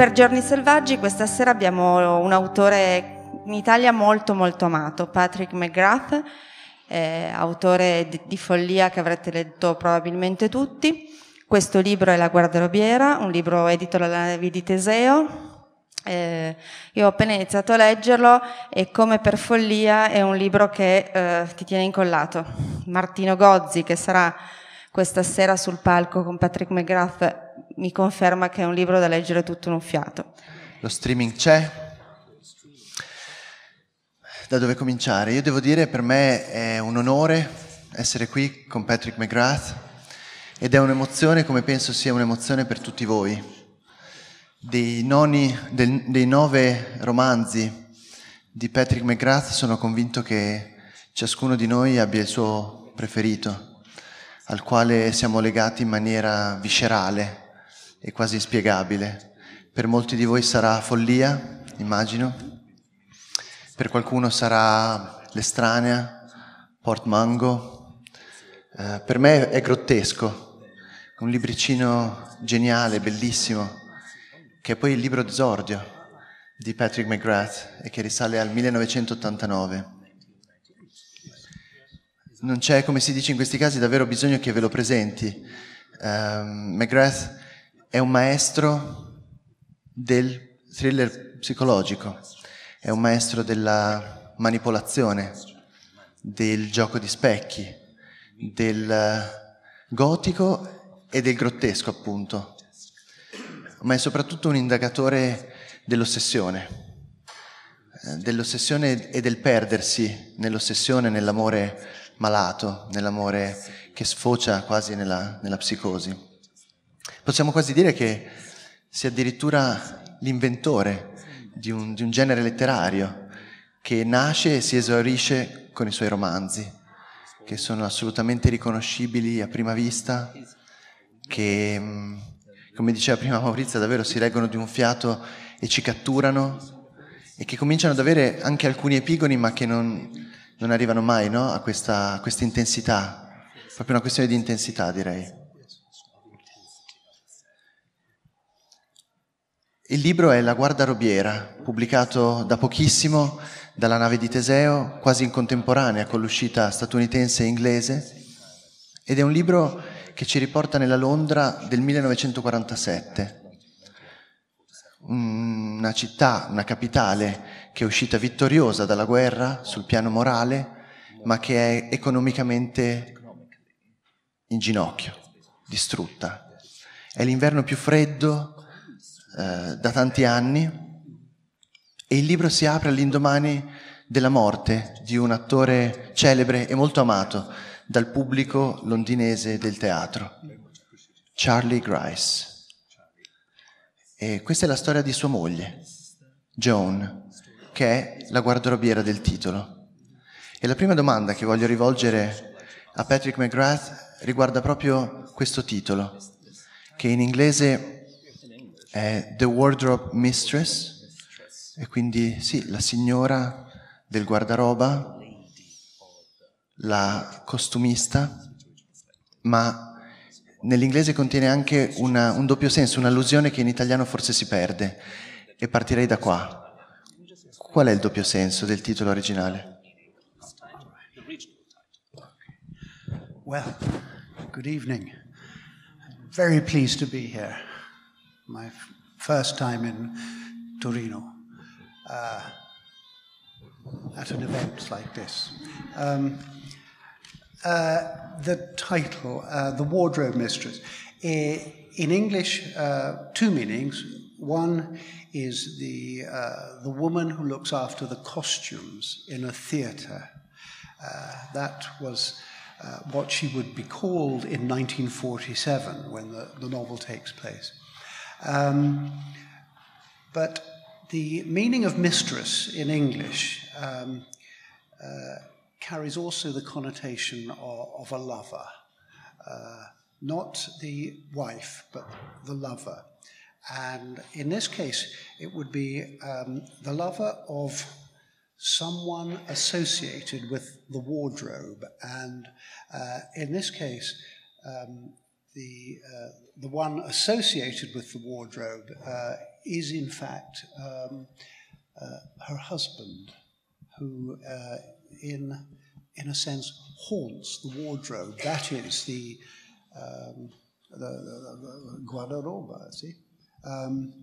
per Giorni Selvaggi questa sera abbiamo un autore in Italia molto molto amato, Patrick McGrath, eh, autore di, di Follia che avrete letto probabilmente tutti. Questo libro è La guardarobiera, un libro edito dalla Navi di Teseo, eh, io ho appena iniziato a leggerlo e come per follia è un libro che eh, ti tiene incollato. Martino Gozzi, che sarà questa sera sul palco con Patrick McGrath, mi conferma che è un libro da leggere tutto in un fiato. Lo streaming c'è? Da dove cominciare? Io devo dire, per me è un onore essere qui con Patrick McGrath ed è un'emozione come penso sia un'emozione per tutti voi. Dei, noni, del, dei nove romanzi di Patrick McGrath sono convinto che ciascuno di noi abbia il suo preferito, al quale siamo legati in maniera viscerale e quasi inspiegabile. Per molti di voi sarà follia, immagino, per qualcuno sarà l'estranea, portmango, eh, per me è grottesco, un libricino geniale, bellissimo, che è poi il libro d'esordio di Patrick McGrath e che risale al 1989. Non c'è, come si dice in questi casi, davvero bisogno che ve lo presenti. Um, McGrath è un maestro del thriller psicologico, è un maestro della manipolazione, del gioco di specchi, del gotico e del grottesco appunto, ma è soprattutto un indagatore dell'ossessione, eh, dell'ossessione e del perdersi nell'ossessione, nell'amore malato, nell'amore che sfocia quasi nella, nella psicosi. Possiamo quasi dire che sia addirittura l'inventore di un, di un genere letterario che nasce e si esaurisce con i suoi romanzi, che sono assolutamente riconoscibili a prima vista, che, mm, come diceva prima Maurizio, davvero si reggono di un fiato e ci catturano e che cominciano ad avere anche alcuni epigoni ma che non, non arrivano mai no? a, questa, a questa intensità, proprio una questione di intensità direi. Il libro è La guardarobiera, pubblicato da pochissimo dalla nave di Teseo, quasi in contemporanea con l'uscita statunitense e inglese, ed è un libro che ci riporta nella Londra del 1947, una città, una capitale che è uscita vittoriosa dalla guerra sul piano morale, ma che è economicamente in ginocchio, distrutta. È l'inverno più freddo eh, da tanti anni e il libro si apre all'indomani della morte di un attore celebre e molto amato dal pubblico londinese del teatro, Charlie Grice. E questa è la storia di sua moglie, Joan, che è la guardarobiera del titolo. E la prima domanda che voglio rivolgere a Patrick McGrath riguarda proprio questo titolo, che in inglese è The Wardrobe Mistress, e quindi sì, la signora del guardaroba, la costumista, ma nell'inglese contiene anche una, un doppio senso, un'allusione che in italiano forse si perde. E partirei da qua. Qual è il doppio senso del titolo originale? Well, good evening. Very pleased to be here. my first time in Torino uh, at an event like this. Um, uh, the title, uh, The Wardrobe Mistress, in English, uh, two meanings. One is the, uh, the woman who looks after the costumes in a theatre. Uh, that was what she would be called in 1947 when the, the novel takes place. Um, but the meaning of mistress in English um, uh, carries also the connotation of, of a lover, uh, not the wife, but the lover. And in this case, it would be um, the lover of someone associated with the wardrobe. And uh, in this case, um, the, uh, the one associated with the wardrobe uh, is, in fact, um, uh, her husband, who, uh, in, in a sense, haunts the wardrobe. That is the, um, the, the, the guardaroba, see? Um,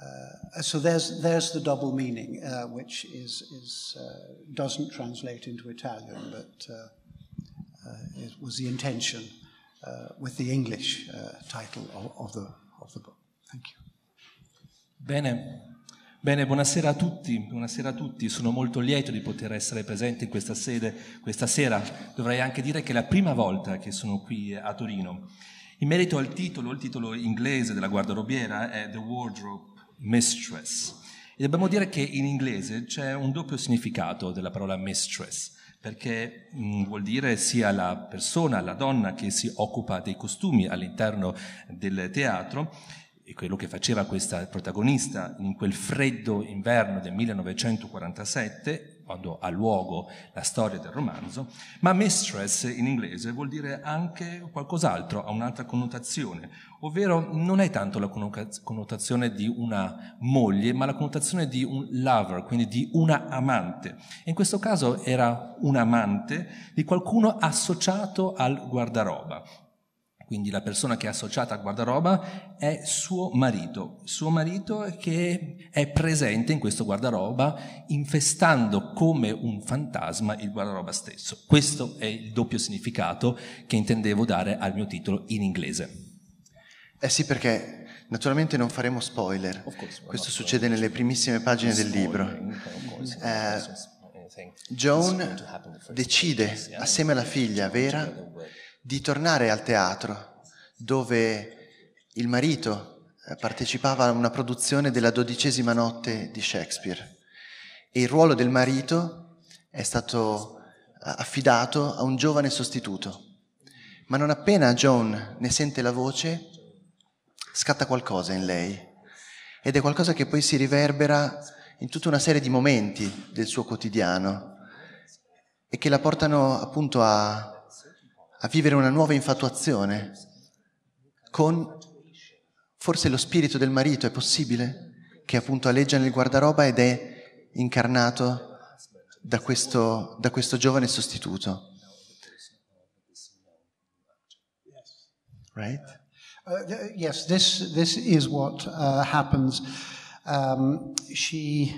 uh, so there's there's the double meaning, uh, which is is uh, doesn't translate into Italian, but uh, it was the intention. Uh, with the English uh, title of, of, the, of the book. Thank you. Bene. Bene, buonasera a tutti, buonasera a tutti, sono molto lieto di poter essere presente in questa sede questa sera, dovrei anche dire che è la prima volta che sono qui a Torino. In merito al titolo, il titolo inglese della guardarobiera è The Wardrobe Mistress e dobbiamo dire che in inglese c'è un doppio significato della parola mistress perché mh, mm, vuol dire sia la persona, la donna che si occupa dei costumi all'interno del teatro e quello che faceva questa protagonista in quel freddo inverno del 1947 quando ha luogo la storia del romanzo, ma mistress in inglese vuol dire anche qualcos'altro, ha un'altra connotazione, ovvero non è tanto la connotazione di una moglie, ma la connotazione di un lover, quindi di una amante. in questo caso era un amante di qualcuno associato al guardaroba quindi la persona che è associata a guardaroba è suo marito, suo marito che è presente in questo guardaroba infestando come un fantasma il guardaroba stesso. Questo è il doppio significato che intendevo dare al mio titolo in inglese. Eh sì, perché naturalmente non faremo spoiler. Course, Questo succede nelle primissime pagine del libro. Uh, Joan decide, assieme alla figlia Vera, di tornare al teatro dove il marito eh, partecipava a una produzione della dodicesima notte di Shakespeare e il ruolo del marito è stato eh, affidato a un giovane sostituto. Ma non appena Joan ne sente la voce, scatta qualcosa in lei ed è qualcosa che poi si riverbera in tutta una serie di momenti del suo quotidiano e che la portano appunto a, a vivere una nuova infatuazione con forse lo spirito del marito, è possibile? Che appunto alleggia nel guardaroba ed è incarnato da questo, da questo giovane sostituto. Right? Uh, yes, this, this is what uh, happens. Um, she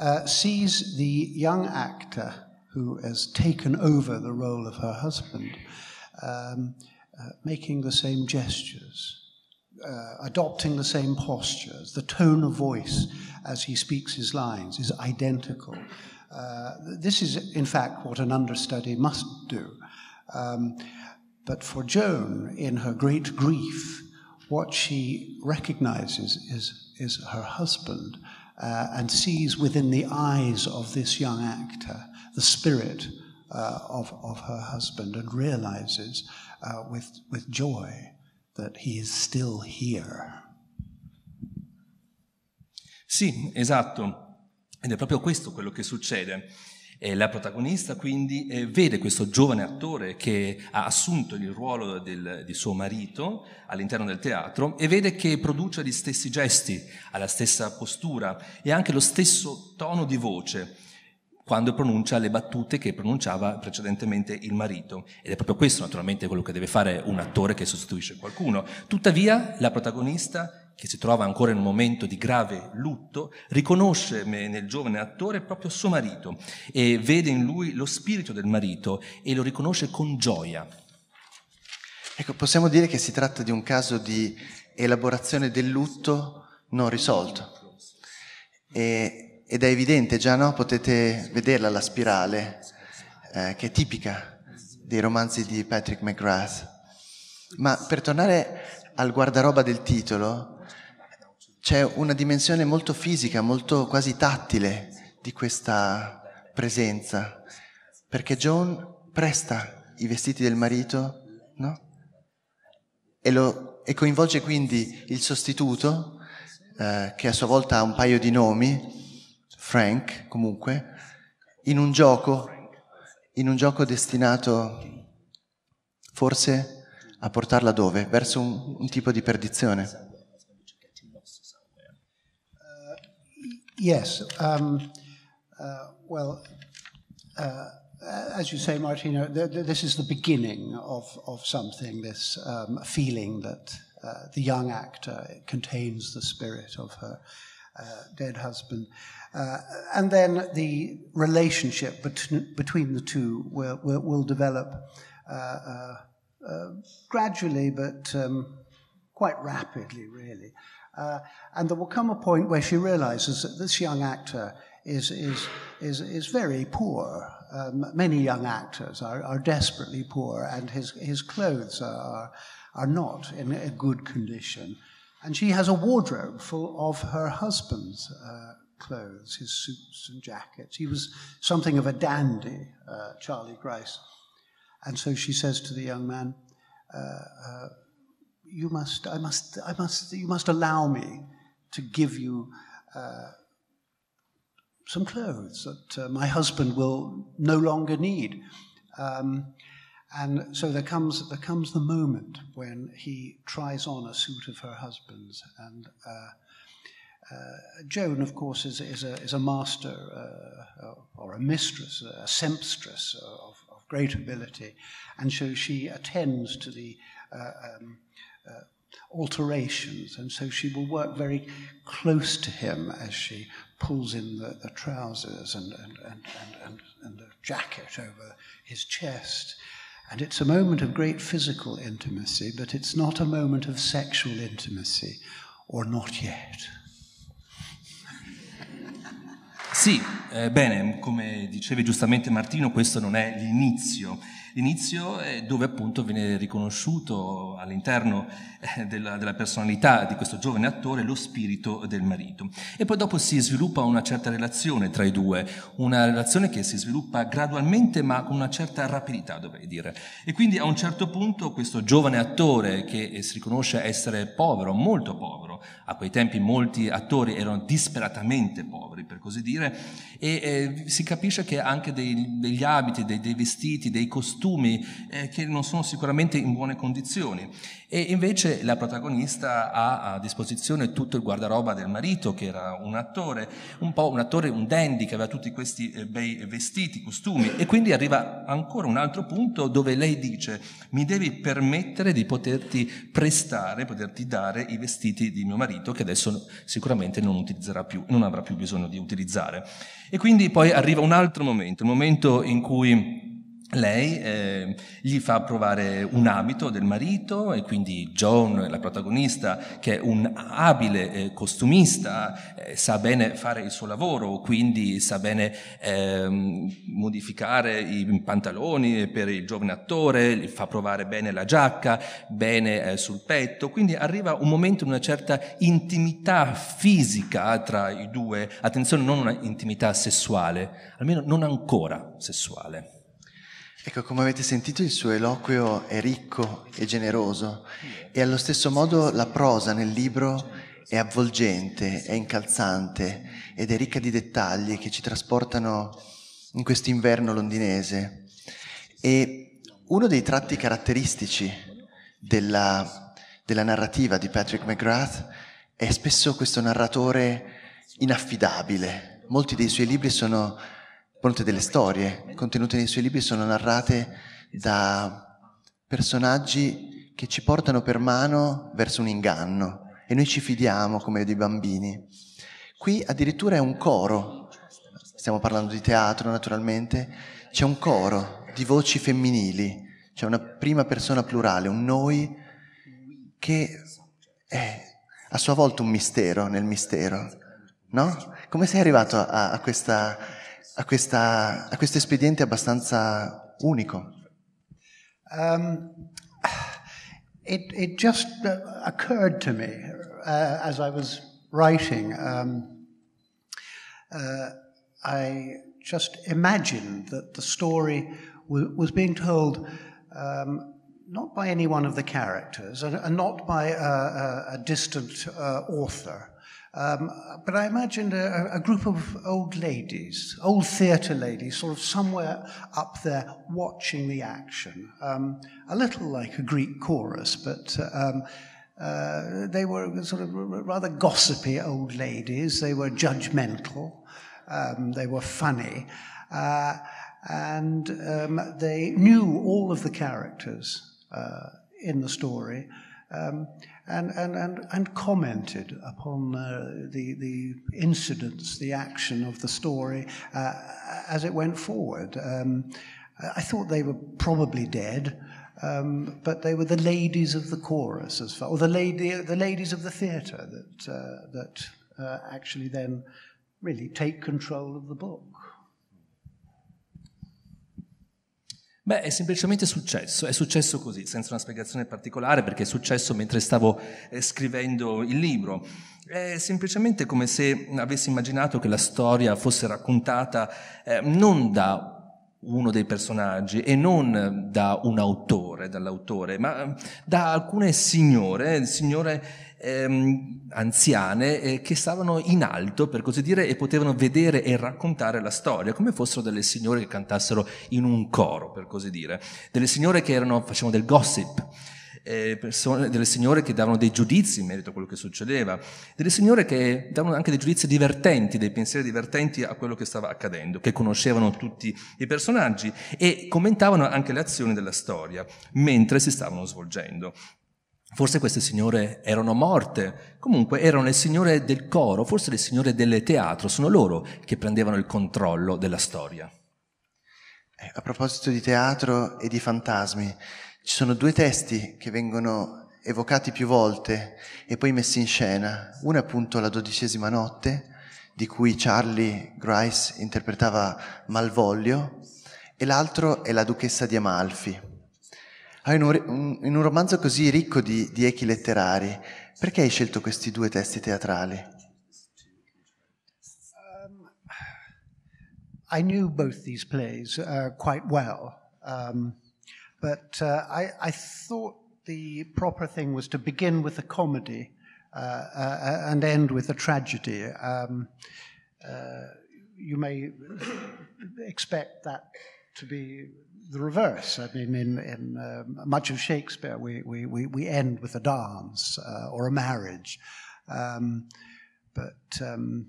uh, sees the young actor who has taken over the role of her husband. um, uh, making the same gestures, uh, adopting the same postures, the tone of voice as he speaks his lines is identical. Uh, this is, in fact, what an understudy must do. Um, but for Joan, in her great grief, what she recognizes is, is her husband uh, and sees within the eyes of this young actor the spirit uh, of, of her husband and realizes uh, with, with joy that he is still here. Sì, esatto. Ed è proprio questo quello che succede. E eh, la protagonista quindi eh, vede questo giovane attore che ha assunto il ruolo del, di suo marito all'interno del teatro e vede che produce gli stessi gesti, ha la stessa postura e anche lo stesso tono di voce quando pronuncia le battute che pronunciava precedentemente il marito. Ed è proprio questo naturalmente quello che deve fare un attore che sostituisce qualcuno. Tuttavia la protagonista, che si trova ancora in un momento di grave lutto, riconosce nel giovane attore proprio suo marito e vede in lui lo spirito del marito e lo riconosce con gioia. Ecco, possiamo dire che si tratta di un caso di elaborazione del lutto non risolto. E ed è evidente già, no? Potete vederla la spirale, eh, che è tipica dei romanzi di Patrick McGrath. Ma per tornare al guardaroba del titolo, c'è una dimensione molto fisica, molto quasi tattile di questa presenza, perché Joan presta i vestiti del marito, no? E, lo, e coinvolge quindi il sostituto, eh, che a sua volta ha un paio di nomi, Frank comunque, in un gioco, in un gioco destinato forse a portarla dove? Verso un, un tipo di perdizione. Uh, yes. Um, uh, well, uh, as you say, Martina, th- th- this is the beginning of, of something, this um, feeling that uh, the young actor contains the spirit of her uh, dead husband. Uh, and then the relationship between the two will, will, will develop uh, uh, uh gradually, but um, quite rapidly, really. Uh, and there will come a point where she realizes that this young actor is, is, is, is very poor. Um, many young actors are, are desperately poor, and his, his clothes are, are not in a good condition. And she has a wardrobe full of her husband's uh, clothes, his suits and jackets. He was something of a dandy, uh, Charlie Grice. And so she says to the young man, uh, uh, "You must, I must, I must, you must allow me to give you." Uh, some clothes that uh, my husband will no longer need. Um, and so there comes, there comes the moment when he tries on a suit of her husband's, and uh, uh, Joan, of course, is, is, a, is a master uh, or a mistress, a sempstress of, of, great ability, and so she attends to the uh, um, alterations, and so she will work very close to him as she pulls in the, the trousers and, and, and, and, and, the jacket over his chest. And it's a moment of great physical intimacy, but it's not a moment of sexual intimacy, or not yet. Sì, eh, bene, come dicevi giustamente Martino, questo non è l'inizio inizio eh, dove appunto viene riconosciuto all'interno eh, della, della, personalità di questo giovane attore lo spirito del marito. E poi dopo si sviluppa una certa relazione tra i due, una relazione che si sviluppa gradualmente ma con una certa rapidità dovrei dire. E quindi a un certo punto questo giovane attore che eh, si riconosce essere povero, molto povero, a quei tempi molti attori erano disperatamente poveri per così dire, e eh, si capisce che anche dei, degli abiti, dei, dei vestiti, dei costumi, costumi eh, che non sono sicuramente in buone condizioni. E invece la protagonista ha a disposizione tutto il guardaroba del marito, che era un attore, un po' un attore, un dandy che aveva tutti questi eh, bei vestiti, costumi. E quindi arriva ancora un altro punto dove lei dice: Mi devi permettere di poterti prestare, poterti dare i vestiti di mio marito, che adesso sicuramente non utilizzerà più, non avrà più bisogno di utilizzare. E quindi poi arriva un altro momento, il momento in cui lei eh, gli fa provare un abito del marito e quindi John, la protagonista, che è un abile eh, costumista, eh, sa bene fare il suo lavoro, quindi sa bene eh, modificare i pantaloni per il giovane attore, gli fa provare bene la giacca, bene eh, sul petto, quindi arriva un momento di una certa intimità fisica tra i due, attenzione non una intimità sessuale, almeno non ancora sessuale. Ecco, come avete sentito il suo eloquio è ricco e generoso e allo stesso modo la prosa nel libro è avvolgente, è incalzante ed è ricca di dettagli che ci trasportano in questo inverno londinese. E uno dei tratti caratteristici della, della narrativa di Patrick McGrath è spesso questo narratore inaffidabile. Molti dei suoi libri sono Molte delle storie contenute nei suoi libri sono narrate da personaggi che ci portano per mano verso un inganno e noi ci fidiamo come dei bambini. Qui addirittura è un coro, stiamo parlando di teatro naturalmente, c'è un coro di voci femminili, c'è una prima persona plurale, un noi che è a sua volta un mistero nel mistero, no? Come sei arrivato a, a questa a, questa, a questo espediente abbastanza unico. Um, it, it, just uh, occurred to me uh, as I was writing. Um, uh, I just imagined that the story w- was being told um, not by any one of the characters and, and not by a, a, a distant uh, author, um, but I imagined a, a, group of old ladies, old theatre ladies, sort of somewhere up there watching the action. Um, a little like a Greek chorus, but uh, um, uh, they were sort of rather gossipy old ladies. They were judgmental. Um, they were funny. Uh, and um, they knew all of the characters uh, in the story. Um, and, and, and, and commented upon uh, the, the incidents, the action of the story uh, as it went forward. Um, I thought they were probably dead, um, but they were the ladies of the chorus, as far, or the, lady, the ladies of the theatre that, uh, that uh, actually then really take control of the book. Beh, è semplicemente successo, è successo così, senza una spiegazione particolare, perché è successo mentre stavo eh, scrivendo il libro. È semplicemente come se avessi immaginato che la storia fosse raccontata eh, non da uno dei personaggi e non da un autore, dall'autore, ma eh, da alcune signore, signore ehm, anziane eh, che stavano in alto, per così dire, e potevano vedere e raccontare la storia, come fossero delle signore che cantassero in un coro, per così dire, delle signore che erano, facevano del gossip. Eh, persone, delle signore che davano dei giudizi in merito a quello che succedeva, delle signore che davano anche dei giudizi divertenti, dei pensieri divertenti a quello che stava accadendo, che conoscevano tutti i personaggi e commentavano anche le azioni della storia mentre si stavano svolgendo. Forse queste signore erano morte, comunque erano le signore del coro, forse le signore del teatro, sono loro che prendevano il controllo della storia. Eh, a proposito di teatro e di fantasmi, ci sono due testi che vengono evocati più volte e poi messi in scena. Uno è appunto La dodicesima notte, di cui Charlie Grice interpretava Malvoglio, e l'altro è La duchessa di Amalfi. Ah, in, un, in un, romanzo così ricco di, di echi letterari, perché hai scelto questi due testi teatrali? Um, I knew both these plays uh, quite well, um, but uh, I, I thought the proper thing was to begin with a comedy uh, uh, uh, and end with a tragedy. Um, uh, you may expect that to be the reverse. I mean, in, in uh, much of Shakespeare, we, we, we, end with a dance uh, or a marriage. Um, but um,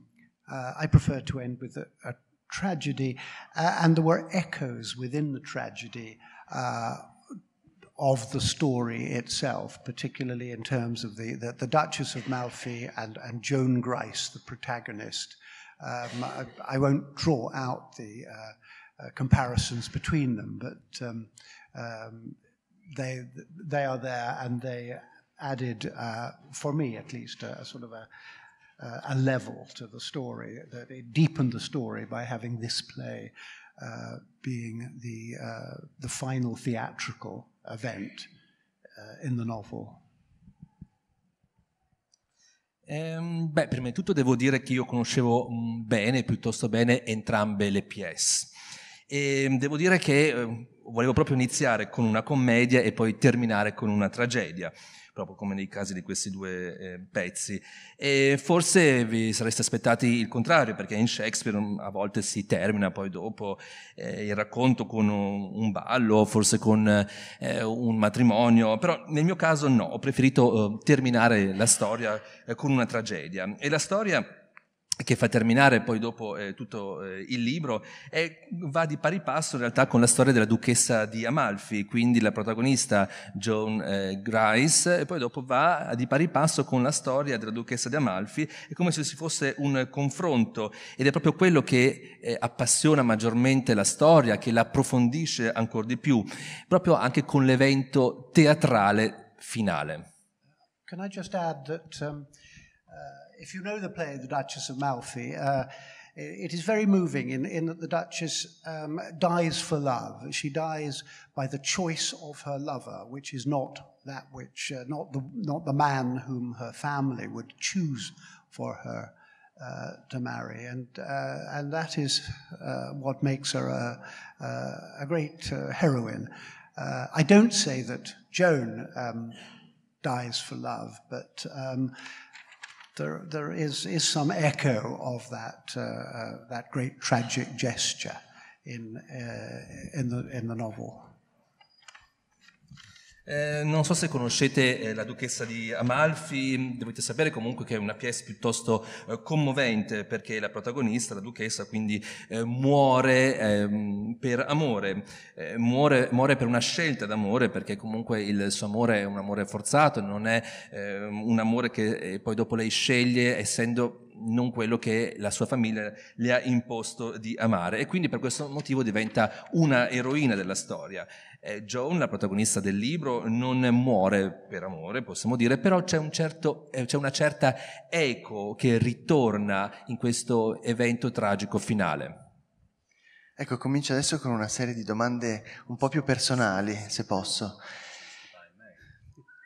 uh, I prefer to end with a, a tragedy. and there were echoes within the tragedy uh, of the story itself, particularly in terms of the, the, the Duchess of Malfi and, and Joan Grice, the protagonist. Um, I, I, won't draw out the uh, uh, comparisons between them, but um, um, they they are there and they added, uh, for me at least, a, a sort of a, uh, a level to the story that it deepened the story by having this play uh, being the uh, the final theatrical event in the novel. Ehm, beh, prima di tutto devo dire che io conoscevo mm, bene, piuttosto bene, entrambe le pièce. E ehm, devo dire che ehm, volevo proprio iniziare con una commedia e poi terminare con una tragedia, proprio come nei casi di questi due eh, pezzi. E forse vi sareste aspettati il contrario, perché in Shakespeare mm, a volte si termina poi dopo eh, il racconto con un, un ballo, forse con eh, un matrimonio, però nel mio caso no, ho preferito ehm, terminare la storia eh, con una tragedia. E la storia che fa terminare poi dopo eh, tutto eh, il libro e va di pari passo in realtà con la storia della duchessa di Amalfi, quindi la protagonista Joan eh, Grice e poi dopo va di pari passo con la storia della duchessa di Amalfi, è come se ci fosse un confronto ed è proprio quello che eh, appassiona maggiormente la storia, che la approfondisce ancora di più, proprio anche con l'evento teatrale finale. Can I just add that um... if you know the play, The Duchess of Malfi, uh, it is very moving in, in that the Duchess um, dies for love. She dies by the choice of her lover, which is not that which, uh, not, the, not the man whom her family would choose for her uh, to marry. And, uh, and that is uh, what makes her a, a, a great uh, heroine. Uh, I don't say that Joan um, dies for love, but um, there, there is, is some echo of that, uh, uh, that great tragic gesture in, uh, in, the, in the novel. Eh, non so se conoscete eh, la duchessa di Amalfi, dovete sapere comunque che è una pièce piuttosto eh, commovente perché la protagonista, la duchessa, quindi eh, muore ehm, per amore, eh, muore, muore, per una scelta d'amore perché comunque il suo amore è un amore forzato, non è eh, un amore che eh, poi dopo lei sceglie essendo non quello che la sua famiglia le ha imposto di amare e quindi per questo motivo diventa una eroina della storia. Eh, Joan, la protagonista del libro, non muore per amore, possiamo dire, però c'è, un certo, eh, c'è una certa eco che ritorna in questo evento tragico finale. Ecco, comincio adesso con una serie di domande un po' più personali, se posso.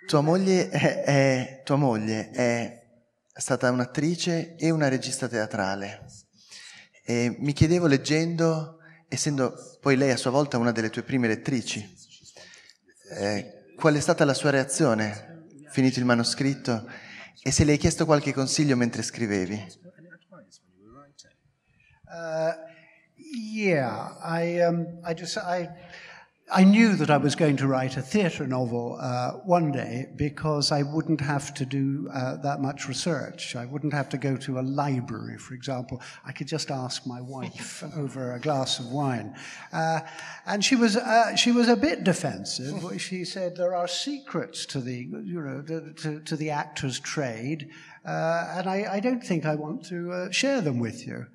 Tua moglie è, è, tua moglie è stata un'attrice e una regista teatrale. E mi chiedevo, leggendo, essendo poi lei a sua volta una delle tue prime lettrici, eh, qual è stata la sua reazione, finito il manoscritto, e se le hai chiesto qualche consiglio mentre scrivevi? Uh, Yeah, I, um, I just, I, I knew that I was going to write a theatre novel uh, one day because I wouldn't have to do uh, that much research. I wouldn't have to go to a library, for example. I could just ask my wife over a glass of wine. Uh, and she was, uh, she was a bit defensive. She said there are secrets to the, you know, to, to the actor's trade, uh, and I, I, don't think I want to uh, share them with you.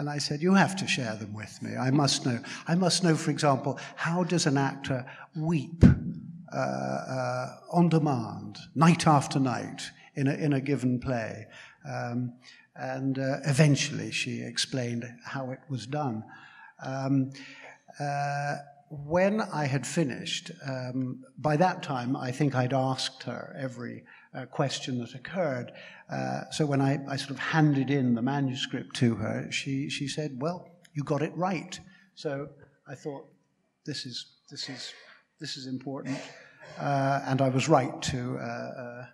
And I said, you have to share them with me. I must know. I must know, for example, how does an actor weep uh, uh, on demand, night after night, in a, in a given play? Um, and uh, eventually she explained how it was done. Um, uh, when I had finished, um, by that time I think I'd asked her every uh, question that occurred. Uh, so when I, I, sort of handed in the manuscript to her, she, she said, Well, you got it right. So I thought, This is, this is, this is important. Uh, and I was right to. Uh, uh,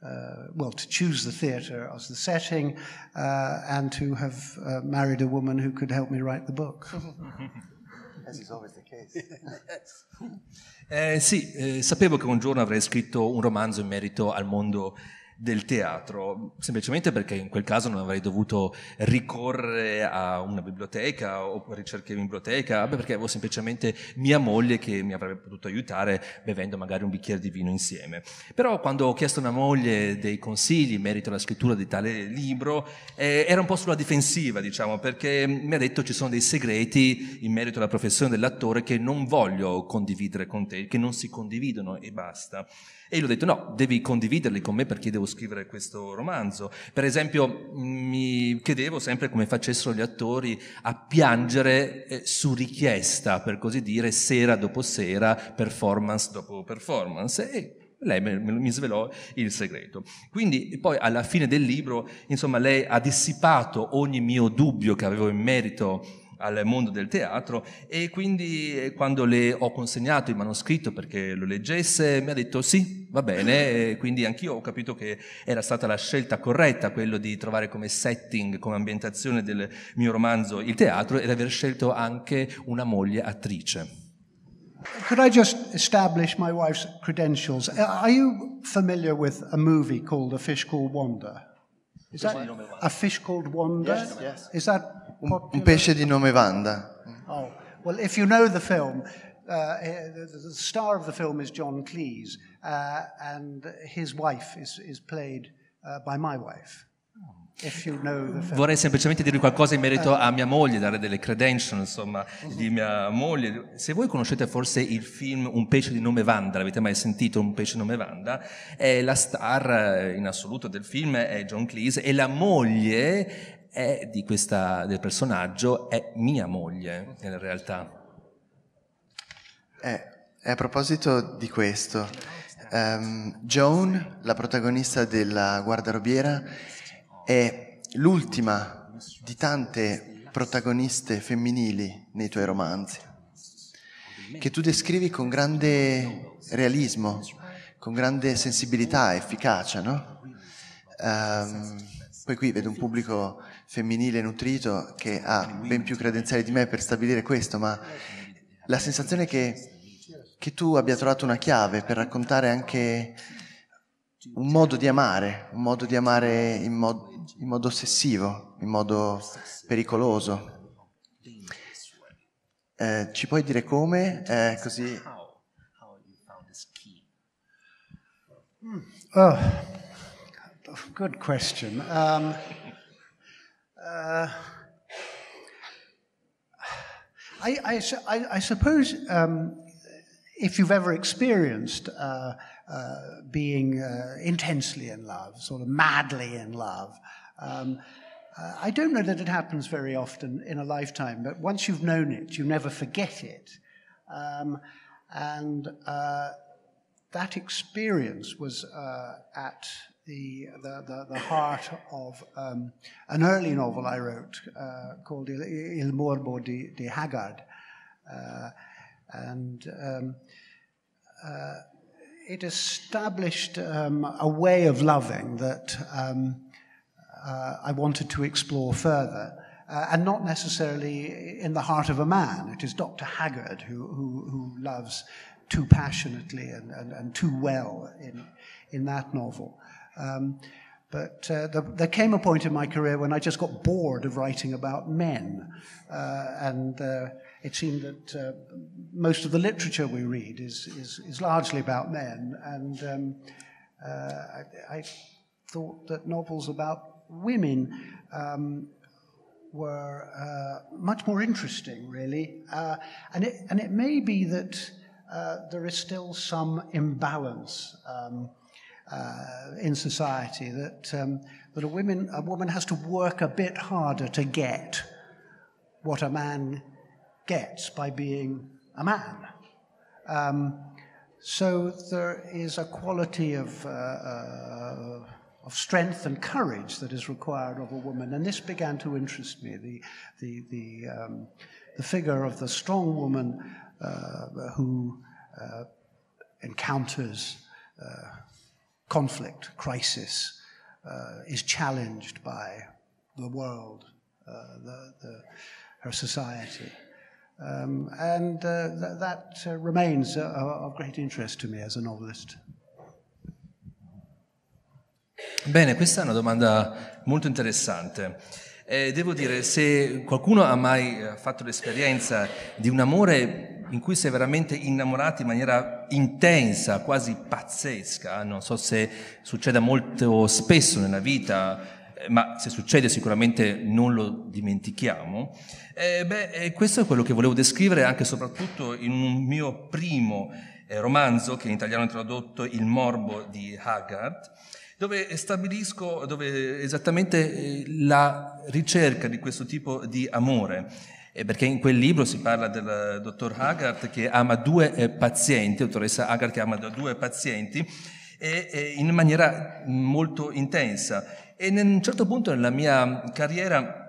uh, well, to choose the theatre as the setting and to have married a woman who could help me write the book. eh, sì, eh, sapevo che un giorno avrei scritto un romanzo in merito al mondo del teatro, semplicemente perché in quel caso non avrei dovuto ricorrere a una biblioteca o ricerche in biblioteca, perché avevo semplicemente mia moglie che mi avrebbe potuto aiutare bevendo magari un bicchiere di vino insieme. Però quando ho chiesto a mia moglie dei consigli in merito alla scrittura di tale libro, eh, era un po' sulla difensiva, diciamo, perché mi ha detto ci sono dei segreti in merito alla professione dell'attore che non voglio condividere con te, che non si condividono e basta. E gli ho detto no, devi condividerli con me perché devo scrivere questo romanzo. Per esempio mi chiedevo sempre come facessero gli attori a piangere eh, su richiesta, per così dire, sera dopo sera, performance dopo performance. E lei mi svelò il segreto. Quindi poi alla fine del libro, insomma, lei ha dissipato ogni mio dubbio che avevo in merito al mondo del teatro e quindi eh, quando le ho consegnato il manoscritto perché lo leggesse mi ha detto sì, va bene, e quindi anch'io ho capito che era stata la scelta corretta quello di trovare come setting, come ambientazione del mio romanzo il teatro ed aver scelto anche una moglie attrice. Could I just establish my wife's credentials? Are you familiar with a movie called A Fish Called Wanda? Is that a fish called Wanda? Yes, yes. Is that popular? un pesce di nome Wanda? Mm. Oh, well, if you know the film, uh, eh, the star of the film is John Cleese, uh, and his wife is, is played uh, by my wife. Vorrei semplicemente dirvi qualcosa in merito a mia moglie, dare delle credentials insomma, di mia moglie. Se voi conoscete forse il film Un pesce di nome Vanda, l'avete mai sentito Un pesce di nome Vanda? Eh, la star eh, in assoluto del film è John Cleese e la moglie di questa, del personaggio è mia moglie, in realtà. Eh, a proposito di questo, um, Joan, la protagonista della guardarobiera, è l'ultima di tante protagoniste femminili nei tuoi romanzi, che tu descrivi con grande realismo, con grande sensibilità, efficacia, no? Um, poi qui vedo un pubblico femminile nutrito che ha ben più credenziali di me per stabilire questo, ma la sensazione che, che tu abbia trovato una chiave per raccontare anche un modo di amare, un modo di amare in, mo- in modo ossessivo, in modo pericoloso. Eh, ci puoi dire come? Eh, così. Hmm. Oh, good question. Um, uh, I, I, I, suppose um, if you've ever experienced uh, Uh, being uh, intensely in love, sort of madly in love. Um, uh, I don't know that it happens very often in a lifetime, but once you've known it, you never forget it. Um, and uh, that experience was at the, the, the, heart of um, an early novel I wrote uh, called Il, Il Morbo di, di Haggard. Uh, and um, uh, it established um, a way of loving that um, uh, I wanted to explore further. Uh, and not necessarily in the heart of a man. It is Dr. Haggard who, who, who loves too passionately and, and, and, too well in, in that novel. Um, but uh, the, there came a point in my career when I just got bored of writing about men. Uh, and uh, it seemed that uh, most of the literature we read is, is, is largely about men, and um, uh, I, I, thought that novels about women um, were uh, much more interesting, really. Uh, and, it, and it may be that uh, there is still some imbalance. Um, uh, in society, that um, that a woman a woman has to work a bit harder to get what a man gets by being a man. Um, so there is a quality of, uh, uh, of strength and courage that is required of a woman, and this began to interest me. The, the, the, um, the figure of the strong woman uh, who uh, encounters uh, conflict, crisis, uh, is challenged by the world, the, the, her society. Um, and uh, th- that uh, remains uh, of great interest to me as a novelist. Bene, questa è una domanda molto interessante. Eh, devo dire, se qualcuno ha mai eh, fatto l'esperienza di un amore in cui si è veramente innamorati in maniera intensa, quasi pazzesca, non so se succeda molto spesso nella vita, ma se succede sicuramente non lo dimentichiamo, eh, beh, eh, questo è quello che volevo descrivere anche e soprattutto in un mio primo eh, romanzo che in italiano è tradotto Il morbo di Haggard, dove stabilisco dove esattamente eh, la ricerca di questo tipo di amore. Eh, perché in quel libro si parla del eh, dottor Haggard che ama due pazienti, dottoressa Haggard che ama due pazienti, e, e in maniera molto intensa. E in un certo punto nella mia carriera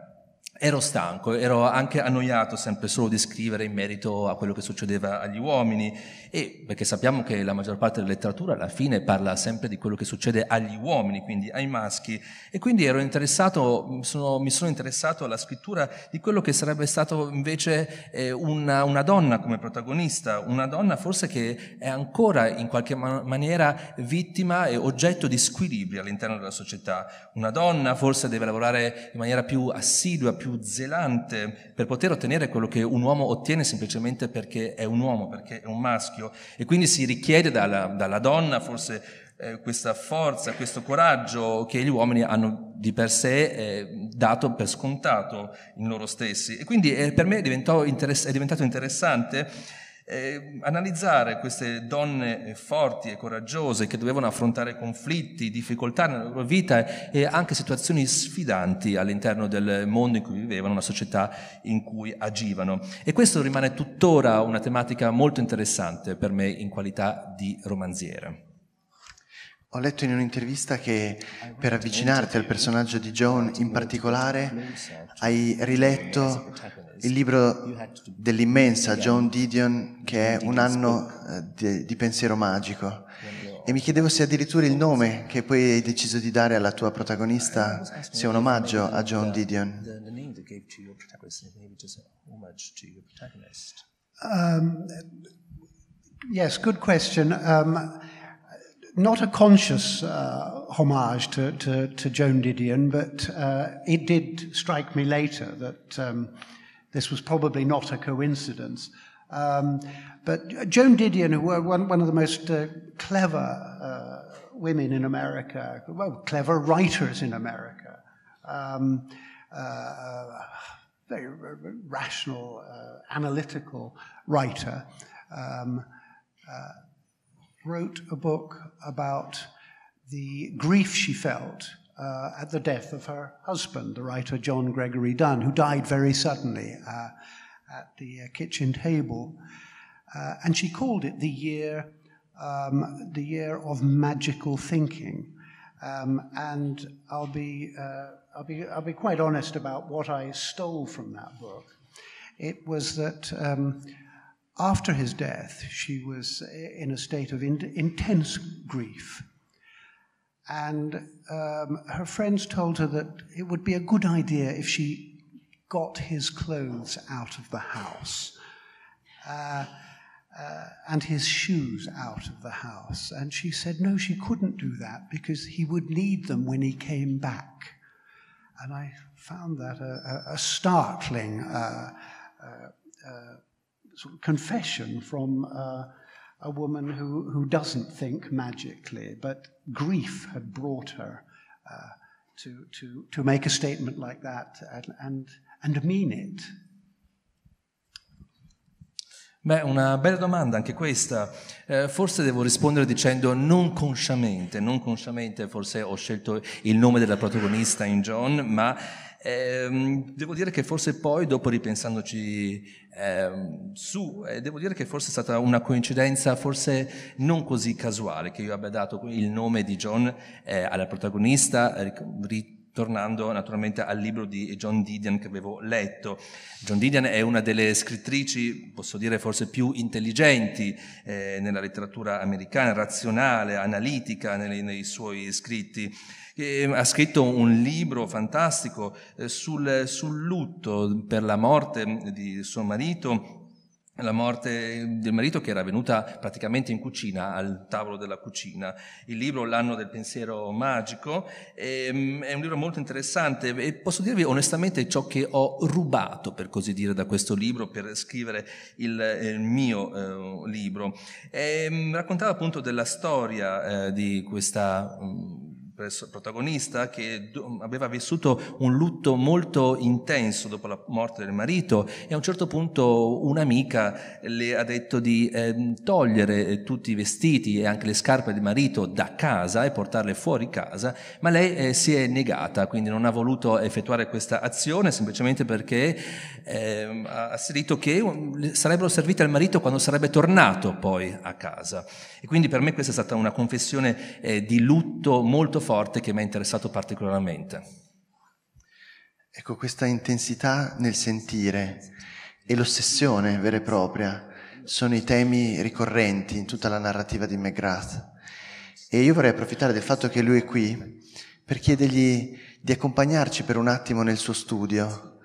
ero stanco, ero anche annoiato sempre solo di scrivere in merito a quello che succedeva agli uomini, e, perché sappiamo che la maggior parte della letteratura alla fine parla sempre di quello che succede agli uomini, quindi ai maschi, e quindi ero interessato, mm, sono, mi sono interessato alla scrittura di quello che sarebbe stato invece eh, una, una, donna come protagonista, una donna forse che è ancora in qualche man- maniera vittima e oggetto di squilibri all'interno della società, una donna forse deve lavorare in maniera più assidua, più più zelante per poter ottenere quello che un uomo ottiene semplicemente perché è un uomo, perché è un maschio. E quindi si richiede dalla, dalla donna forse eh, questa forza, questo coraggio che gli uomini hanno di per sé eh, dato per scontato in loro stessi. E quindi eh, per me è, è diventato interessante eh, analizzare queste donne eh, forti e coraggiose che dovevano affrontare conflitti, difficoltà nella loro vita e anche situazioni sfidanti all'interno del mondo in cui vivevano, una società in cui agivano. E questo rimane tuttora una tematica molto interessante per me in qualità di romanziere. Ho letto in un'intervista che per avvicinarti al personaggio di Joan in particolare hai riletto il libro dell'immensa Joan Didion che è Un anno eh, di, di pensiero magico e mi chiedevo se addirittura il nome che poi hai deciso di dare alla tua protagonista sia un omaggio a Joan Didion. Um, yes, good question. Um, not a conscious uh, homage to, to, to, Joan Didion, but uh, it did strike me later that um, this was probably not a coincidence. Um, but Joan Didion, who were one, one of the most uh, clever uh, women in America, well, clever writers in America, um, uh, very rational, uh, analytical writer. Um, wrote a book about the grief she felt uh, at the death of her husband, the writer John Gregory Dunn, who died very suddenly uh, at the uh, kitchen table. Uh, and she called it the year, um, the year of magical thinking. Um, and I'll be, uh, I'll, be, I'll be quite honest about what I stole from that book. It was that um, after his death, she was in a state of in- intense grief. And um, her friends told her that it would be a good idea if she got his clothes out of the house. Uh, uh, and his shoes out of the house. And she said, no, she couldn't do that because he would need them when he came back. And I found that a, a, a startling uh, uh, uh sort of confession from uh, a woman who, who doesn't think magically, but grief had brought her uh, to, to, to make a statement like that and, and mean it. Beh, una bella domanda anche questa. Eh, forse devo rispondere dicendo non consciamente, non consciamente forse ho scelto il nome della protagonista in John, ma Ehm, devo dire che forse poi, dopo ripensandoci ehm, su, eh, devo dire che forse è stata una coincidenza, forse non così casuale, che io abbia dato il nome di John eh, alla protagonista, eh, tornando naturalmente al libro di John Didion che avevo letto. John Didion è una delle scrittrici, posso dire forse più intelligenti eh, nella letteratura americana, razionale, analitica nei, nei suoi scritti ha scritto un libro fantastico eh, sul, sul lutto per la morte mm, di suo marito la morte del marito che era venuta praticamente in cucina, al tavolo della cucina. Il libro L'anno del pensiero magico ehm, è, un libro molto interessante e posso dirvi onestamente ciò che ho rubato, per così dire, da questo libro per scrivere il, eh, il mio eh, libro. E, ehm, raccontava appunto della storia eh, di questa... Mm, protagonista che aveva vissuto un lutto molto intenso dopo la morte del marito e a un certo punto un'amica le ha detto di ehm, eh, togliere tutti i vestiti e anche le scarpe del marito da casa e portarle fuori casa, ma lei eh, si è negata, quindi non ha voluto effettuare questa azione semplicemente perché eh, ha asserito che sarebbero servite al marito quando sarebbe tornato poi a casa. E quindi per me questa è stata una confessione eh, di lutto molto forte forte che mi ha interessato particolarmente. Ecco, questa intensità nel sentire e l'ossessione vera e propria sono i temi ricorrenti in tutta la narrativa di McGrath. E io vorrei approfittare del fatto che lui è qui per chiedergli di accompagnarci per un attimo nel suo studio,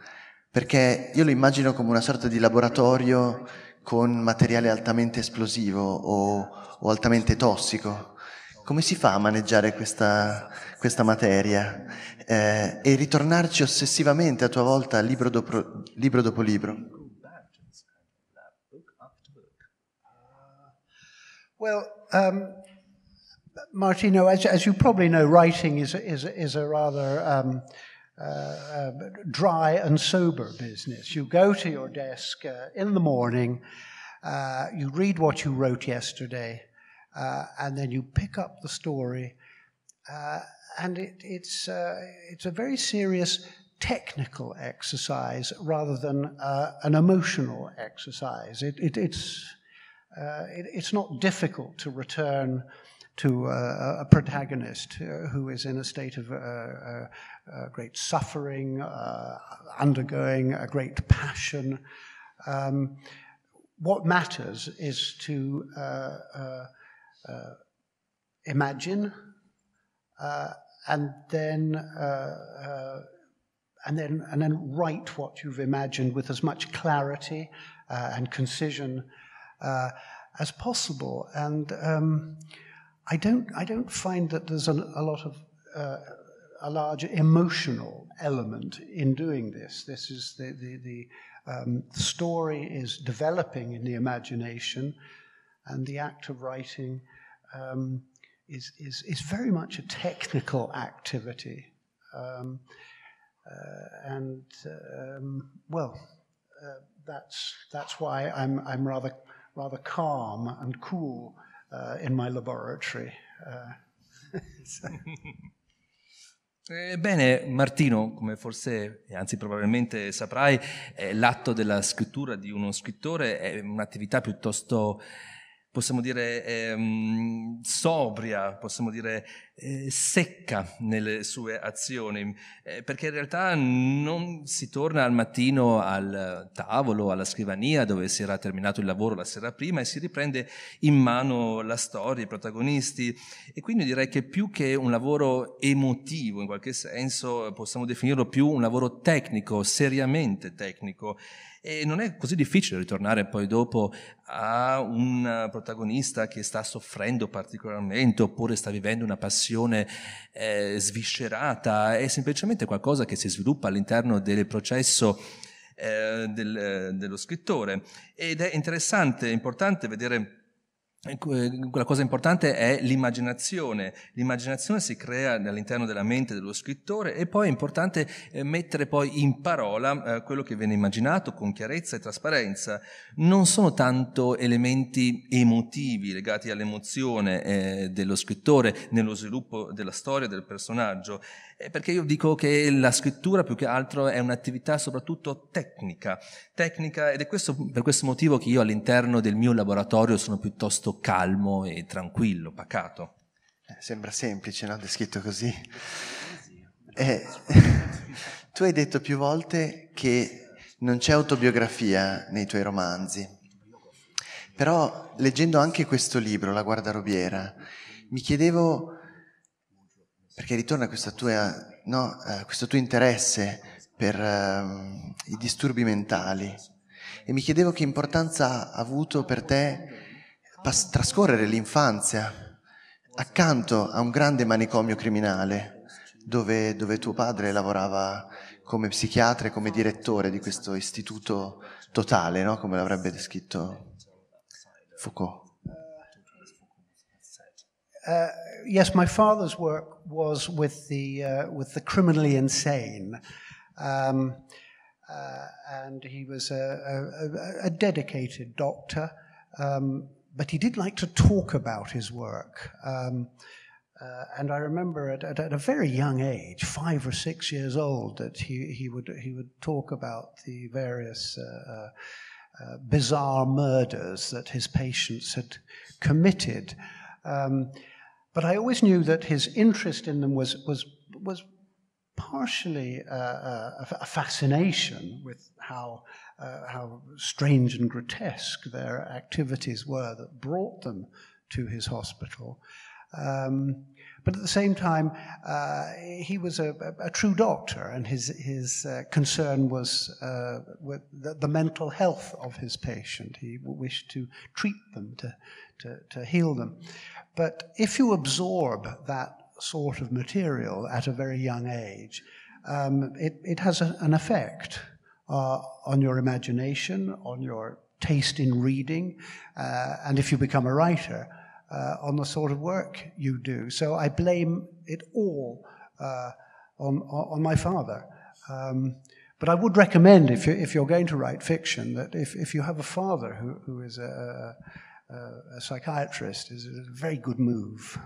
perché io lo immagino come una sorta di laboratorio con materiale altamente esplosivo o, o altamente tossico come si fa a maneggiare questa, questa materia eh, e ritornarci ossessivamente a tua volta libro dopo libro. Dopo libro? Well, um, Martino, as, as, you probably know, writing is, is, is a rather um, uh, uh, dry and sober business. You go to your desk uh, in the morning, uh, you read what you wrote yesterday, uh, and then you pick up the story. Uh, and it, it's, uh, it's a very serious technical exercise rather than uh, an emotional exercise. It, it, it's, uh, it's not difficult to return to a protagonist who is in a state of uh, great suffering, undergoing a great passion. Um, what matters is to uh, imagine, uh, and then uh, and then and then write what you've imagined with as much clarity and concision as possible. And um, I don't I don't find that there's a, a lot of a large emotional element in doing this. This is the, the, the um, story is developing in the imagination, and the act of writing um, is, is, is very much a technical activity. Um, uh, and, um, well, uh, that's, that's why I'm, I'm rather, rather calm and cool uh, in my laboratory. Uh. so. Ebbene, Martino, come forse, anzi probabilmente saprai, eh, l'atto della scrittura di uno scrittore è un'attività piuttosto possiamo dire, ehm, sobria, possiamo dire eh, secca nelle sue azioni, eh, perché in realtà non si torna al mattino al tavolo, alla scrivania dove si era terminato il lavoro la sera prima e si riprende in mano la storia, i protagonisti e quindi direi che più che un lavoro emotivo in qualche senso possiamo definirlo più un lavoro tecnico, seriamente tecnico e non è così difficile ritornare poi dopo a un protagonista che sta soffrendo particolarmente oppure sta vivendo una passione un'azione eh, sviscerata, è semplicemente qualcosa che si sviluppa all'interno del processo eh, del, eh, dello scrittore. Ed è interessante, è importante vedere la cosa importante è l'immaginazione. L'immaginazione si crea all'interno della mente dello scrittore e poi è importante eh, mettere poi in parola eh, quello che viene immaginato con chiarezza e trasparenza. Non sono tanto elementi emotivi legati all'emozione eh, dello scrittore nello sviluppo della storia del personaggio, eh, perché io dico che la scrittura più che altro è un'attività soprattutto tecnica, tecnica ed è questo, per questo motivo che io all'interno del mio laboratorio sono piuttosto calmo e tranquillo, pacato. Eh, sembra semplice, no? Descritto così. Eh, tu hai detto più volte che non c'è autobiografia nei tuoi romanzi, però leggendo anche questo libro, La guardarobiera, mi chiedevo perché ritorna tua, no, uh, questo tuo interesse per uh, i disturbi mentali e mi chiedevo che importanza ha avuto per te pas- trascorrere l'infanzia accanto a un grande manicomio criminale dove, dove tuo padre lavorava come psichiatra e come direttore di questo istituto totale, no? come l'avrebbe descritto Foucault. Uh, yes, my father's work was with the, uh, with the criminally insane. Um, uh, and he was a, a, a dedicated doctor, um, but he did like to talk about his work. Um, uh, and I remember at, at, at, a very young age, five or six years old, that he, he, would, he would talk about the various uh, uh, uh bizarre murders that his patients had committed. Um, but I always knew that his interest in them was, was, was partially a, a, fascination with how, uh, how strange and grotesque their activities were that brought them to his hospital. Um, but at the same time, uh, he was a, a, a, true doctor, and his, his uh, concern was uh, with the, the, mental health of his patient. He wished to treat them, to, to, to heal them. But if you absorb that sort of material at a very young age, um, it, it, has a, an effect uh, on your imagination, on your taste in reading, uh, and if you become a writer, uh, on the sort of work you do. So I blame it all uh, on, on my father. Um, but I would recommend, if, you, if you're going to write fiction, that if, if you have a father who, who is a, a uh, a psychiatrist is a very good move.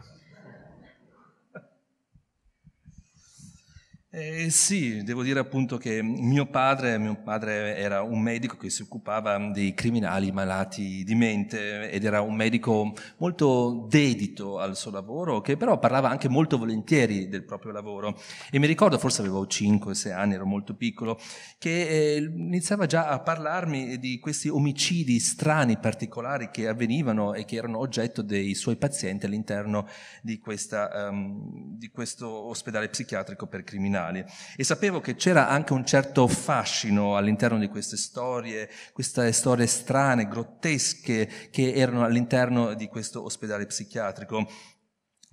Eh, sì, devo dire appunto che mio padre, mio padre, era un medico che si occupava dei criminali malati di mente ed era un medico molto dedito al suo lavoro, che però parlava anche molto volentieri del proprio lavoro. E mi ricordo, forse avevo 5-6 anni, ero molto piccolo, che eh, iniziava già a parlarmi di questi omicidi strani, particolari che avvenivano e che erano oggetto dei suoi pazienti all'interno di, questa, um, di questo ospedale psichiatrico per criminali criminali e sapevo che c'era anche un certo fascino all'interno di queste storie, queste storie strane, grottesche che erano all'interno di questo ospedale psichiatrico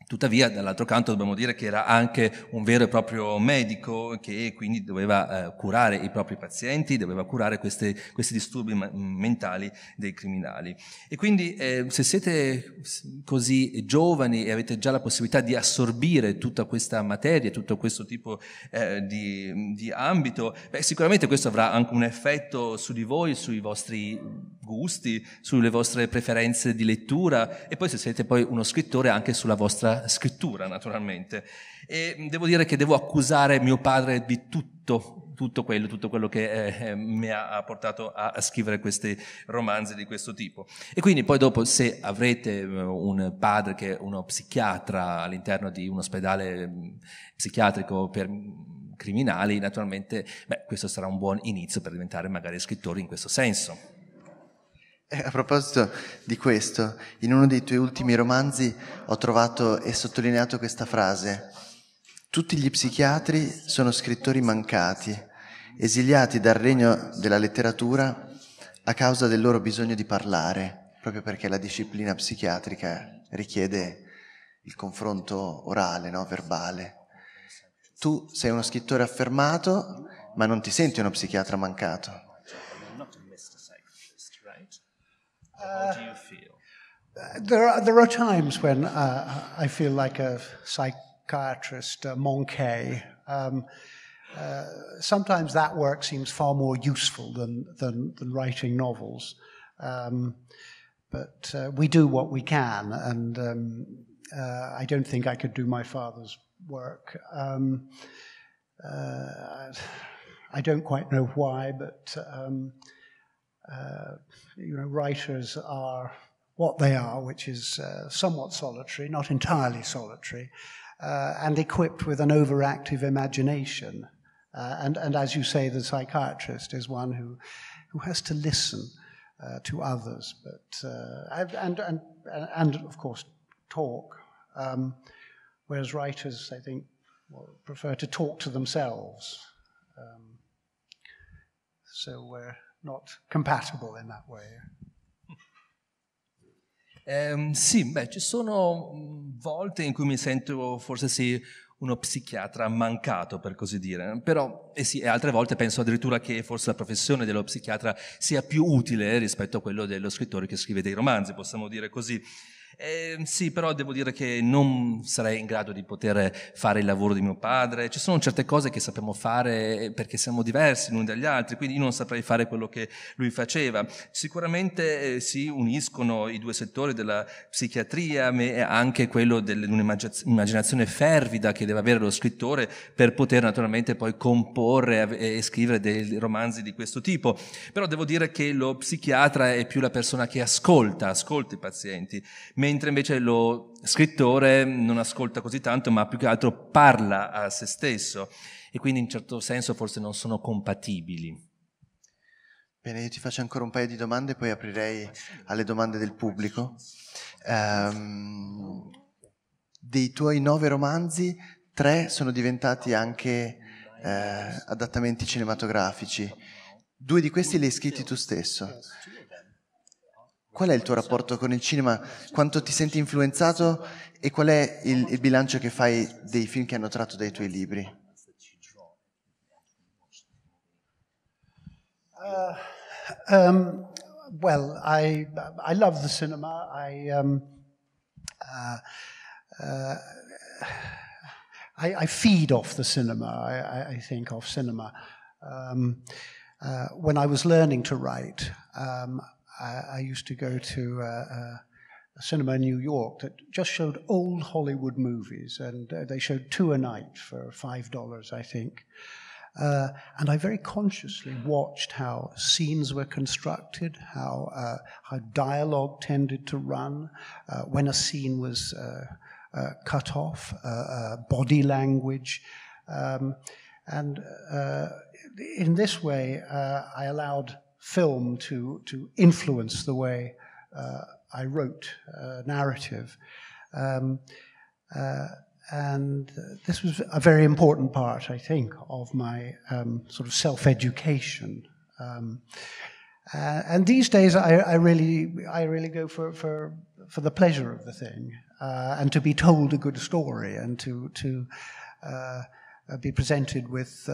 Tuttavia, dall'altro canto, dobbiamo dire che era anche un vero e proprio medico che quindi doveva eh, curare i propri pazienti, doveva curare queste, questi disturbi ma- mentali dei criminali. E quindi, eh, se siete così giovani e avete già la possibilità di assorbire tutta questa materia, tutto questo tipo eh, di, di, ambito, beh, sicuramente questo avrà anche un effetto su di voi, sui vostri gusti, sulle vostre preferenze di lettura e poi se siete poi uno scrittore anche sulla vostra scrittura naturalmente. E devo dire che devo accusare mio padre di tutto, tutto quello, tutto quello che eh, eh mi ha portato a, a, scrivere questi romanzi di questo tipo. E quindi poi dopo se avrete eh, un padre che è uno psichiatra all'interno di un ospedale psichiatrico per criminali, naturalmente beh, questo sarà un buon inizio per diventare magari scrittori in questo senso. Eh, a proposito di questo, in uno dei tuoi ultimi romanzi ho trovato e sottolineato questa frase. Tutti gli psichiatri sono scrittori mancati, esiliati dal regno della letteratura a causa del loro bisogno di parlare, proprio perché la disciplina psichiatrica richiede il confronto orale, no? verbale. Tu sei uno scrittore affermato, ma non ti senti uno psichiatra mancato. How do you feel? There are, there are times when uh, I feel like a psychiatrist, a monk. Um, uh, sometimes that work seems far more useful than, than, than writing novels. Um, but uh, we do what we can, and um, uh, I don't think I could do my father's work. Um, uh, I don't quite know why, but um, uh, you know, writers are what they are, which is uh, somewhat solitary, not entirely solitary, uh, and equipped with an overactive imagination. and, and as you say, the psychiatrist is one who, who has to listen to others, but, and, and, and, of course, talk. Um, whereas writers, I think, prefer to talk to themselves. Um, so we're not compatible in that way. Um, sì, beh, ci sono mm, volte in cui mi sento forse sì uno psichiatra mancato, per così dire, però, e, eh sì, e altre volte penso addirittura che forse la professione dello psichiatra sia più utile rispetto a quello dello scrittore che scrive dei romanzi, possiamo dire così. Eh, sì, però devo dire che non sarei in grado di poter fare il lavoro di mio padre. Ci sono certe cose che sappiamo fare eh, perché siamo diversi l'uno dagli altri, quindi io non saprei fare quello che lui faceva. Sicuramente eh, si uniscono i due settori della psichiatria, e anche quello dell'immaginazione fervida che deve avere lo scrittore per poter naturalmente poi comporre e scrivere dei romanzi di questo tipo. Però devo dire che lo psichiatra è più la persona che ascolta, ascolta i pazienti mentre invece lo scrittore non ascolta così tanto, ma più che altro parla a se stesso e quindi in certo senso forse non sono compatibili. Bene, io ti faccio ancora un paio di domande, poi aprirei alle domande del pubblico. Um, dei tuoi nove romanzi, tre sono diventati anche eh, adattamenti cinematografici. Due di questi li hai scritti tu stesso. Qual è il tuo rapporto con il cinema? Quanto ti senti influenzato e qual è il, il bilancio che fai dei film che hanno tratto dai tuoi libri? Uh, um, well, I, I love the cinema. I, um, uh, uh, I, I, feed off the cinema. I, I think of cinema. Um, uh, when I was learning to write, um, I, I used to go to uh, uh, a cinema in New York that just showed old Hollywood movies, and uh, they showed two a night for five dollars, I think. Uh, and I very consciously watched how scenes were constructed, how uh, how dialogue tended to run, uh, when a scene was uh, cut off, body language, um, and in this way I allowed film to, to influence the way uh, I wrote uh, narrative. Um, uh, and this was a very important part, I think, of my um, sort of self education. Um, uh, and these days, I, I, really, I really go for, for, for the pleasure of the thing, uh, and to be told a good story, and to to uh, be presented with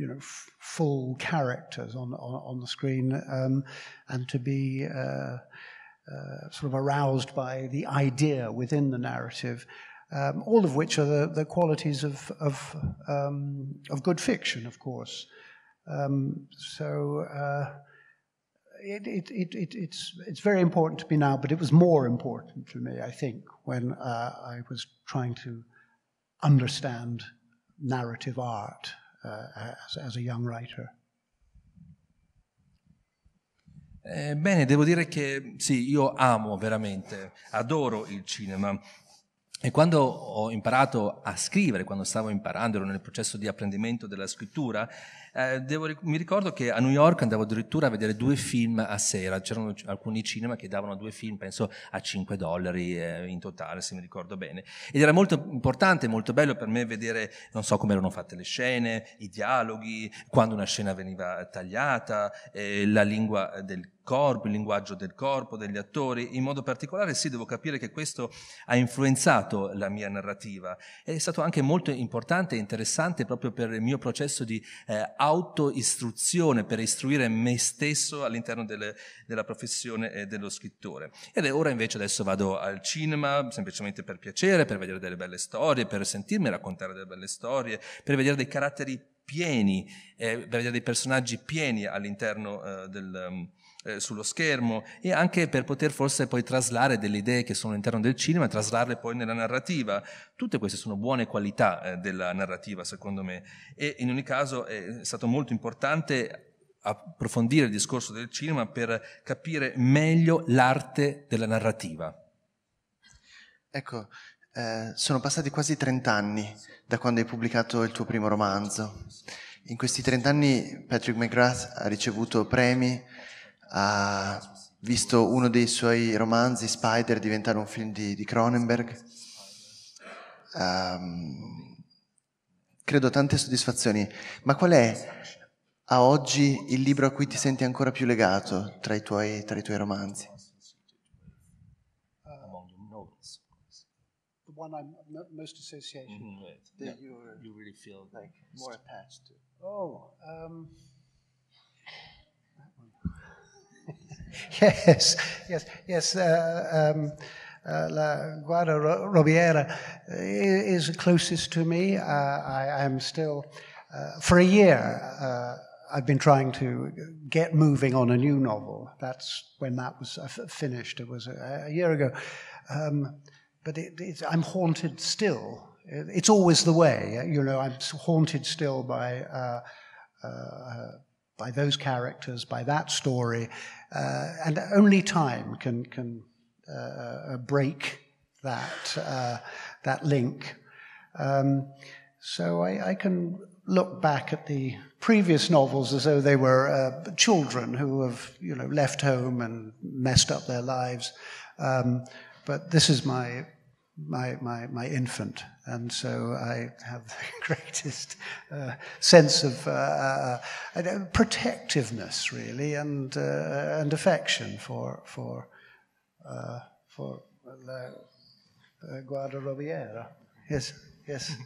you know, full characters on, on, on the screen um, and to be uh, uh, sort of aroused by the idea within the narrative, um, all of which are the, the qualities of, of, um, of good fiction, of course. Um, so uh, it, it, it, it, it's, it's very important to me now, but it was more important to me, I think, when uh, I was trying to understand narrative art. Uh, as, as a young writer. Eh, bene, devo dire che sì, io amo veramente, adoro il cinema. E quando ho imparato a scrivere, quando stavo imparando, ero nel processo di apprendimento della scrittura, eh, devo, mi ricordo che a New York andavo addirittura a vedere due film a sera, c'erano alcuni cinema che davano due film, penso a 5 dollari eh, in totale, se mi ricordo bene. Ed era molto importante, molto bello per me vedere, non so come erano fatte le scene, i dialoghi, quando una scena veniva tagliata, eh, la lingua del corpo, il linguaggio del corpo, degli attori. In modo particolare sì, devo capire che questo ha influenzato la mia narrativa. È stato anche molto importante e interessante proprio per il mio processo di eh, autoistruzione per istruire me stesso all'interno delle, della professione eh, dello scrittore. Ed è ora invece adesso vado al cinema semplicemente per piacere, per vedere delle belle storie, per sentirmi raccontare delle belle storie, per vedere dei caratteri pieni, eh, per vedere dei personaggi pieni all'interno eh, del ehm, eh, sullo schermo e anche per poter forse poi traslare delle idee che sono all'interno del cinema e traslarle poi nella narrativa. Tutte queste sono buone qualità eh, della narrativa, secondo me, e in ogni caso è stato molto importante approfondire il discorso del cinema per capire meglio l'arte della narrativa. Ecco, eh, sono passati quasi 30 anni da quando hai pubblicato il tuo primo romanzo. In questi 30 anni Patrick McGrath ha ricevuto premi ha visto uno dei suoi romanzi, Spider, diventare un film di, Cronenberg. Um, credo tante soddisfazioni. Ma qual è a oggi il libro a cui ti senti ancora più legato tra i tuoi, tra i tuoi romanzi? one I'm most associated mm, right. that yeah. you're, you really feel like more attached to. Oh, um, yes, yes, yes. Uh, um, uh, La Guarda Robiera uh, is closest to me. Uh, I, am still, uh, for a year, uh, I've been trying to get moving on a new novel. That's when that was finished. It was a, a year ago. Um, but it, I'm haunted still. It's always the way. You know, I'm haunted still by. Uh, by those characters, by that story. Uh, and only time can, can uh, uh, break that, uh, that link. Um, so I, I, can look back at the previous novels as though they were uh, children who have you know, left home and messed up their lives. Um, but this is my my, my, my infant. And so I have the greatest uh, sense of uh, uh, uh protectiveness, really, and, uh, and affection for, for, uh, for la Yes, yes.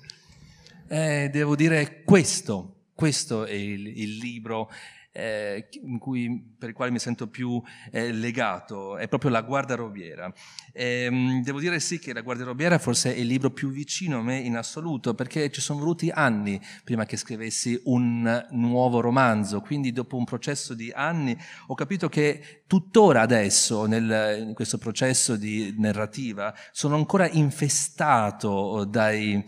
Eh, devo dire questo, questo è il, il libro eh, cui, per il quale mi sento più eh, legato, è proprio La Guardarobiera. E, ehm, devo dire sì che La Guarda Guardarobiera forse è il libro più vicino a me in assoluto, perché ci sono voluti anni prima che scrivessi un nuovo romanzo, quindi dopo un processo di anni ho capito che tuttora adesso, nel, in questo processo di narrativa, sono ancora infestato eh, dai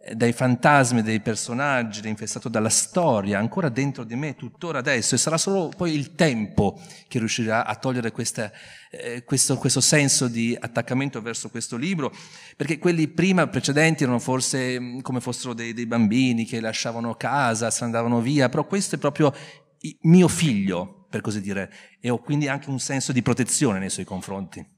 eh, dai fantasmi dei personaggi, infestato dalla storia, ancora dentro di me, tuttora adesso, e sarà solo poi il tempo che riuscirà a togliere questa, eh, questo, questo, senso di attaccamento verso questo libro, perché quelli prima, precedenti, erano forse mm, come fossero dei, dei bambini che lasciavano casa, se andavano via, però questo è proprio mio figlio, per così dire, e ho quindi anche un senso di protezione nei suoi confronti.